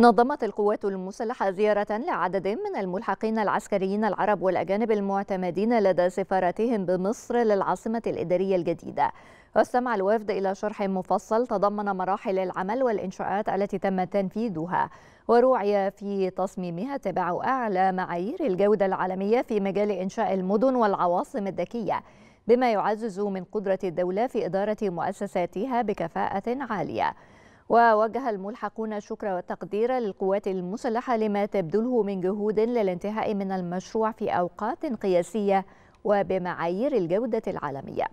نظمت القوات المسلحة زيارة لعدد من الملحقين العسكريين العرب والأجانب المعتمدين لدى سفارتهم بمصر للعاصمة الإدارية الجديدة واستمع الوفد إلى شرح مفصل تضمن مراحل العمل والإنشاءات التي تم تنفيذها وروعي في تصميمها تبع أعلى معايير الجودة العالمية في مجال إنشاء المدن والعواصم الذكية بما يعزز من قدرة الدولة في إدارة مؤسساتها بكفاءة عالية ووجه الملحقون الشكر والتقدير للقوات المسلحة لما تبذله من جهود للانتهاء من المشروع في أوقات قياسية وبمعايير الجودة العالمية